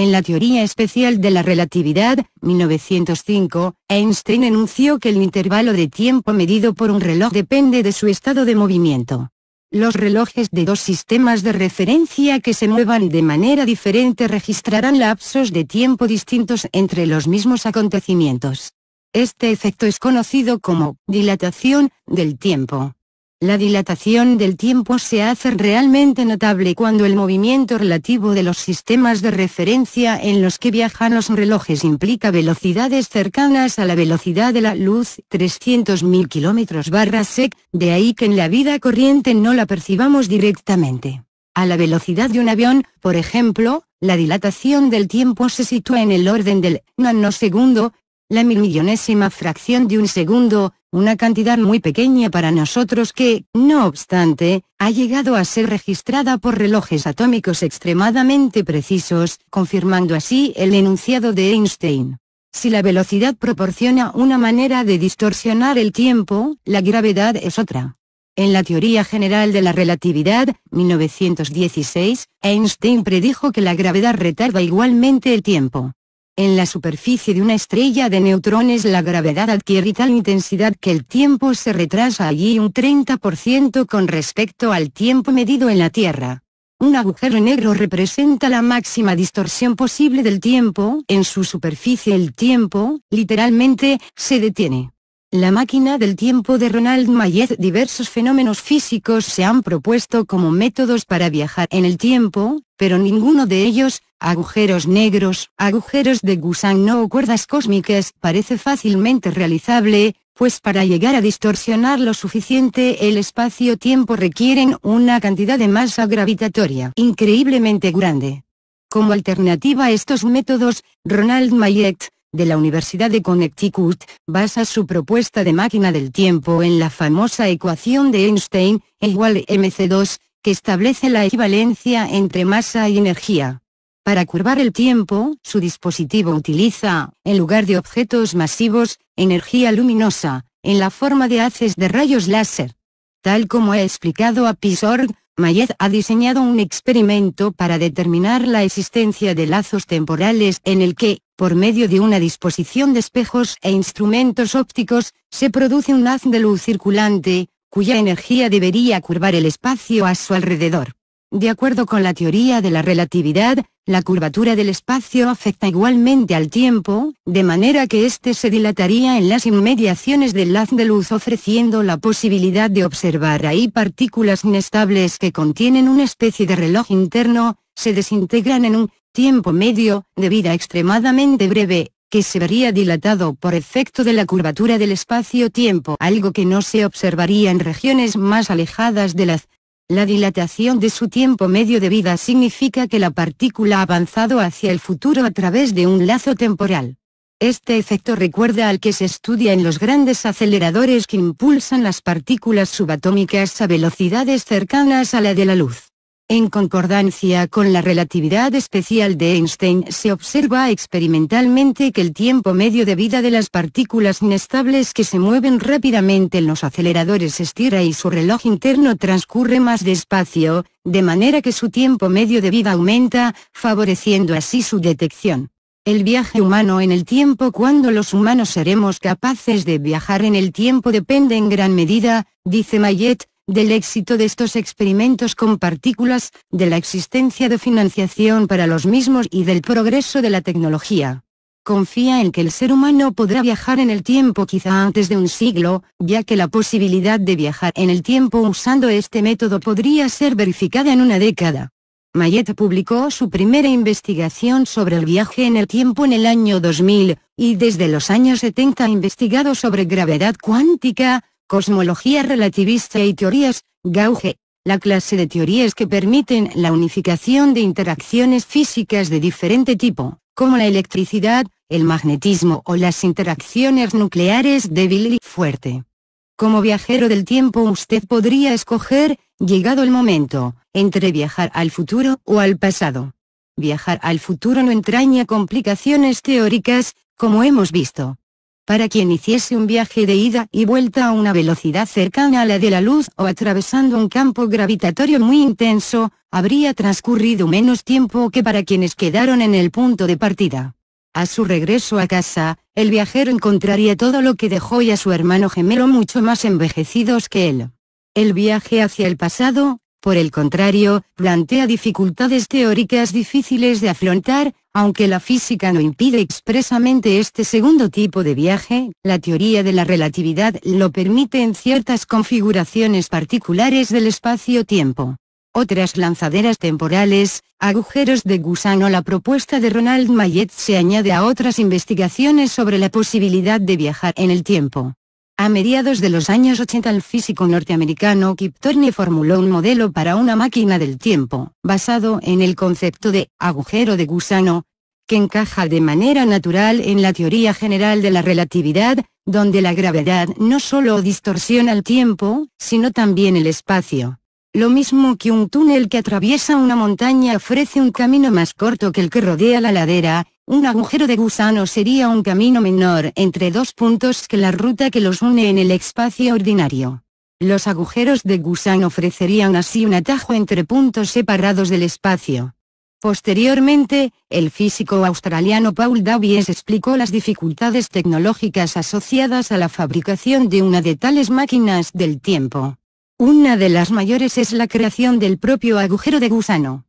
En la teoría especial de la relatividad, 1905, Einstein enunció que el intervalo de tiempo medido por un reloj depende de su estado de movimiento. Los relojes de dos sistemas de referencia que se muevan de manera diferente registrarán lapsos de tiempo distintos entre los mismos acontecimientos. Este efecto es conocido como dilatación del tiempo. La dilatación del tiempo se hace realmente notable cuando el movimiento relativo de los sistemas de referencia en los que viajan los relojes implica velocidades cercanas a la velocidad de la luz 300.000 km barra sec, de ahí que en la vida corriente no la percibamos directamente. A la velocidad de un avión, por ejemplo, la dilatación del tiempo se sitúa en el orden del nanosegundo, la milmillonésima fracción de un segundo, una cantidad muy pequeña para nosotros que, no obstante, ha llegado a ser registrada por relojes atómicos extremadamente precisos, confirmando así el enunciado de Einstein. Si la velocidad proporciona una manera de distorsionar el tiempo, la gravedad es otra. En la teoría general de la relatividad, 1916, Einstein predijo que la gravedad retarda igualmente el tiempo. En la superficie de una estrella de neutrones la gravedad adquiere tal intensidad que el tiempo se retrasa allí un 30% con respecto al tiempo medido en la Tierra. Un agujero negro representa la máxima distorsión posible del tiempo, en su superficie el tiempo, literalmente, se detiene. La máquina del tiempo de Ronald Mayet Diversos fenómenos físicos se han propuesto como métodos para viajar en el tiempo, pero ninguno de ellos, agujeros negros, agujeros de gusano o cuerdas cósmicas, parece fácilmente realizable, pues para llegar a distorsionar lo suficiente el espacio-tiempo requieren una cantidad de masa gravitatoria increíblemente grande. Como alternativa a estos métodos, Ronald Mayet, de la Universidad de Connecticut, basa su propuesta de máquina del tiempo en la famosa ecuación de Einstein, E igual mc2, que establece la equivalencia entre masa y energía. Para curvar el tiempo, su dispositivo utiliza, en lugar de objetos masivos, energía luminosa, en la forma de haces de rayos láser. Tal como ha explicado a Pisorg, Mayez ha diseñado un experimento para determinar la existencia de lazos temporales en el que, por medio de una disposición de espejos e instrumentos ópticos, se produce un haz de luz circulante, cuya energía debería curvar el espacio a su alrededor. De acuerdo con la teoría de la relatividad, la curvatura del espacio afecta igualmente al tiempo, de manera que éste se dilataría en las inmediaciones del haz de luz ofreciendo la posibilidad de observar ahí partículas inestables que contienen una especie de reloj interno, se desintegran en un tiempo medio, de vida extremadamente breve, que se vería dilatado por efecto de la curvatura del espacio-tiempo, algo que no se observaría en regiones más alejadas del haz la dilatación de su tiempo medio de vida significa que la partícula ha avanzado hacia el futuro a través de un lazo temporal. Este efecto recuerda al que se estudia en los grandes aceleradores que impulsan las partículas subatómicas a velocidades cercanas a la de la luz. En concordancia con la relatividad especial de Einstein se observa experimentalmente que el tiempo medio de vida de las partículas inestables que se mueven rápidamente en los aceleradores estira y su reloj interno transcurre más despacio, de manera que su tiempo medio de vida aumenta, favoreciendo así su detección. El viaje humano en el tiempo cuando los humanos seremos capaces de viajar en el tiempo depende en gran medida, dice Mayet, del éxito de estos experimentos con partículas, de la existencia de financiación para los mismos y del progreso de la tecnología. Confía en que el ser humano podrá viajar en el tiempo quizá antes de un siglo, ya que la posibilidad de viajar en el tiempo usando este método podría ser verificada en una década. Mayette publicó su primera investigación sobre el viaje en el tiempo en el año 2000, y desde los años 70 ha investigado sobre gravedad cuántica, cosmología relativista y teorías, gauge, la clase de teorías que permiten la unificación de interacciones físicas de diferente tipo, como la electricidad, el magnetismo o las interacciones nucleares débil y fuerte. Como viajero del tiempo usted podría escoger, llegado el momento, entre viajar al futuro o al pasado. Viajar al futuro no entraña complicaciones teóricas, como hemos visto para quien hiciese un viaje de ida y vuelta a una velocidad cercana a la de la luz o atravesando un campo gravitatorio muy intenso, habría transcurrido menos tiempo que para quienes quedaron en el punto de partida. A su regreso a casa, el viajero encontraría todo lo que dejó y a su hermano gemelo mucho más envejecidos que él. El viaje hacia el pasado, por el contrario, plantea dificultades teóricas difíciles de afrontar, aunque la física no impide expresamente este segundo tipo de viaje, la teoría de la relatividad lo permite en ciertas configuraciones particulares del espacio-tiempo. Otras lanzaderas temporales, agujeros de gusano La propuesta de Ronald Mayet se añade a otras investigaciones sobre la posibilidad de viajar en el tiempo. A mediados de los años 80 el físico norteamericano Kip Thorne formuló un modelo para una máquina del tiempo, basado en el concepto de agujero de gusano, que encaja de manera natural en la teoría general de la relatividad, donde la gravedad no solo distorsiona el tiempo, sino también el espacio. Lo mismo que un túnel que atraviesa una montaña ofrece un camino más corto que el que rodea la ladera, un agujero de gusano sería un camino menor entre dos puntos que la ruta que los une en el espacio ordinario. Los agujeros de gusano ofrecerían así un atajo entre puntos separados del espacio. Posteriormente, el físico australiano Paul Davies explicó las dificultades tecnológicas asociadas a la fabricación de una de tales máquinas del tiempo. Una de las mayores es la creación del propio agujero de gusano.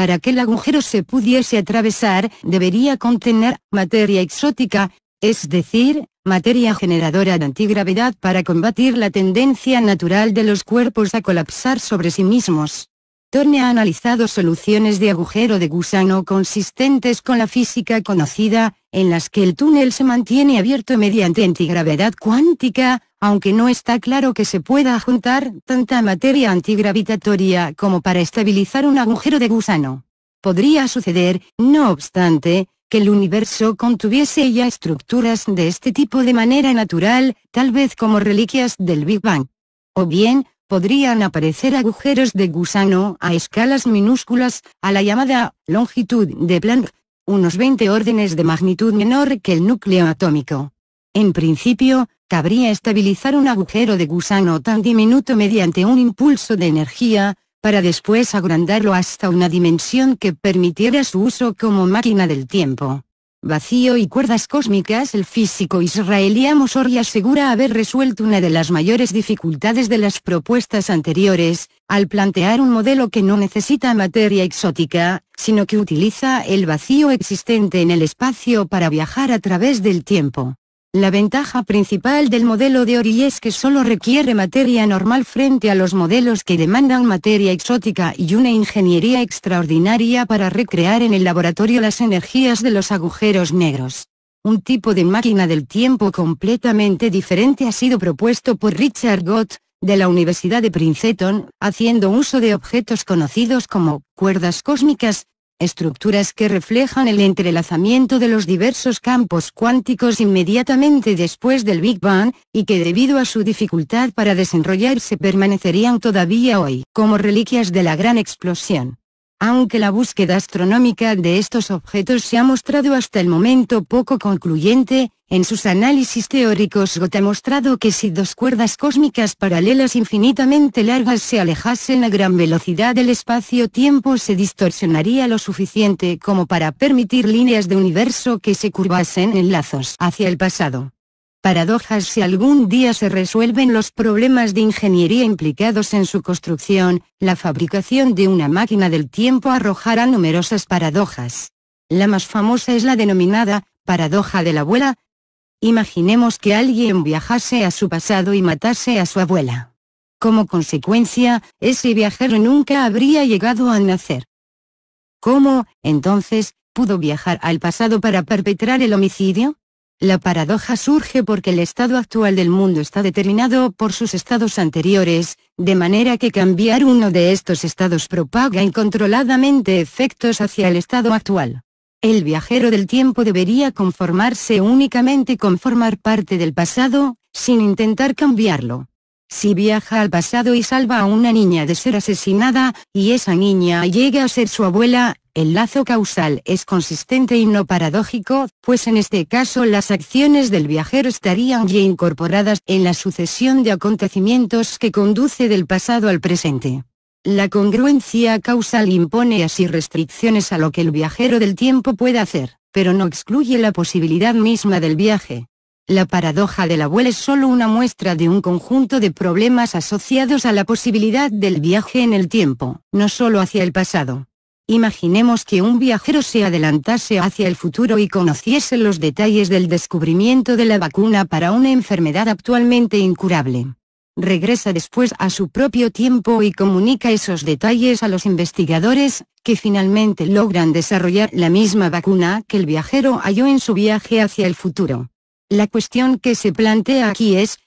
Para que el agujero se pudiese atravesar, debería contener materia exótica, es decir, materia generadora de antigravedad para combatir la tendencia natural de los cuerpos a colapsar sobre sí mismos. Torne ha analizado soluciones de agujero de gusano consistentes con la física conocida, en las que el túnel se mantiene abierto mediante antigravedad cuántica, aunque no está claro que se pueda juntar tanta materia antigravitatoria como para estabilizar un agujero de gusano. Podría suceder, no obstante, que el universo contuviese ya estructuras de este tipo de manera natural, tal vez como reliquias del Big Bang. O bien, podrían aparecer agujeros de gusano a escalas minúsculas, a la llamada longitud de Planck, unos 20 órdenes de magnitud menor que el núcleo atómico. En principio, cabría estabilizar un agujero de gusano tan diminuto mediante un impulso de energía, para después agrandarlo hasta una dimensión que permitiera su uso como máquina del tiempo. Vacío y cuerdas cósmicas El físico israelí Amos asegura haber resuelto una de las mayores dificultades de las propuestas anteriores, al plantear un modelo que no necesita materia exótica, sino que utiliza el vacío existente en el espacio para viajar a través del tiempo. La ventaja principal del modelo de Ori es que solo requiere materia normal frente a los modelos que demandan materia exótica y una ingeniería extraordinaria para recrear en el laboratorio las energías de los agujeros negros. Un tipo de máquina del tiempo completamente diferente ha sido propuesto por Richard Gott, de la Universidad de Princeton, haciendo uso de objetos conocidos como cuerdas cósmicas, estructuras que reflejan el entrelazamiento de los diversos campos cuánticos inmediatamente después del Big Bang, y que debido a su dificultad para desenrollarse permanecerían todavía hoy como reliquias de la gran explosión aunque la búsqueda astronómica de estos objetos se ha mostrado hasta el momento poco concluyente, en sus análisis teóricos Gott ha mostrado que si dos cuerdas cósmicas paralelas infinitamente largas se alejasen a gran velocidad del espacio-tiempo se distorsionaría lo suficiente como para permitir líneas de universo que se curvasen en lazos hacia el pasado paradojas si algún día se resuelven los problemas de ingeniería implicados en su construcción, la fabricación de una máquina del tiempo arrojará numerosas paradojas. La más famosa es la denominada, paradoja de la abuela. Imaginemos que alguien viajase a su pasado y matase a su abuela. Como consecuencia, ese viajero nunca habría llegado a nacer. ¿Cómo, entonces, pudo viajar al pasado para perpetrar el homicidio? La paradoja surge porque el estado actual del mundo está determinado por sus estados anteriores, de manera que cambiar uno de estos estados propaga incontroladamente efectos hacia el estado actual. El viajero del tiempo debería conformarse únicamente con formar parte del pasado, sin intentar cambiarlo. Si viaja al pasado y salva a una niña de ser asesinada, y esa niña llega a ser su abuela, el lazo causal es consistente y no paradójico, pues en este caso las acciones del viajero estarían ya incorporadas en la sucesión de acontecimientos que conduce del pasado al presente. La congruencia causal impone así restricciones a lo que el viajero del tiempo puede hacer, pero no excluye la posibilidad misma del viaje. La paradoja del abuelo es solo una muestra de un conjunto de problemas asociados a la posibilidad del viaje en el tiempo, no solo hacia el pasado. Imaginemos que un viajero se adelantase hacia el futuro y conociese los detalles del descubrimiento de la vacuna para una enfermedad actualmente incurable. Regresa después a su propio tiempo y comunica esos detalles a los investigadores, que finalmente logran desarrollar la misma vacuna que el viajero halló en su viaje hacia el futuro. La cuestión que se plantea aquí es,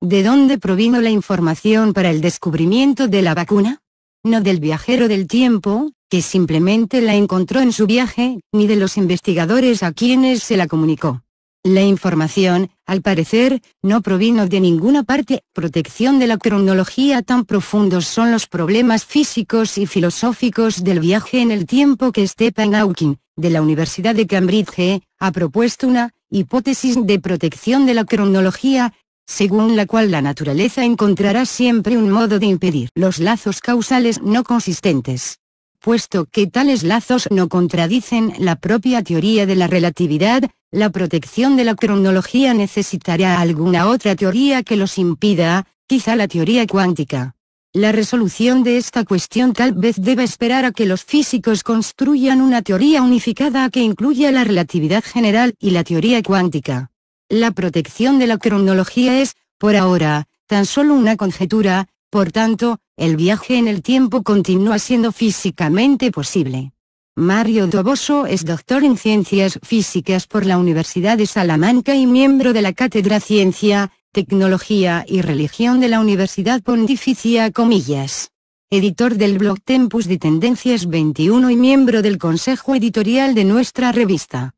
¿de dónde provino la información para el descubrimiento de la vacuna? No del viajero del tiempo, que simplemente la encontró en su viaje, ni de los investigadores a quienes se la comunicó. La información, al parecer, no provino de ninguna parte. Protección de la cronología tan profundos son los problemas físicos y filosóficos del viaje en el tiempo que Stephen Hawking, de la Universidad de Cambridge, ha propuesto una hipótesis de protección de la cronología, según la cual la naturaleza encontrará siempre un modo de impedir los lazos causales no consistentes puesto que tales lazos no contradicen la propia teoría de la relatividad, la protección de la cronología necesitará alguna otra teoría que los impida, quizá la teoría cuántica. La resolución de esta cuestión tal vez deba esperar a que los físicos construyan una teoría unificada que incluya la relatividad general y la teoría cuántica. La protección de la cronología es, por ahora, tan solo una conjetura, por tanto, el viaje en el tiempo continúa siendo físicamente posible. Mario Doboso es doctor en Ciencias Físicas por la Universidad de Salamanca y miembro de la Cátedra Ciencia, Tecnología y Religión de la Universidad Pontificia Comillas. Editor del blog Tempus de Tendencias 21 y miembro del Consejo Editorial de nuestra revista.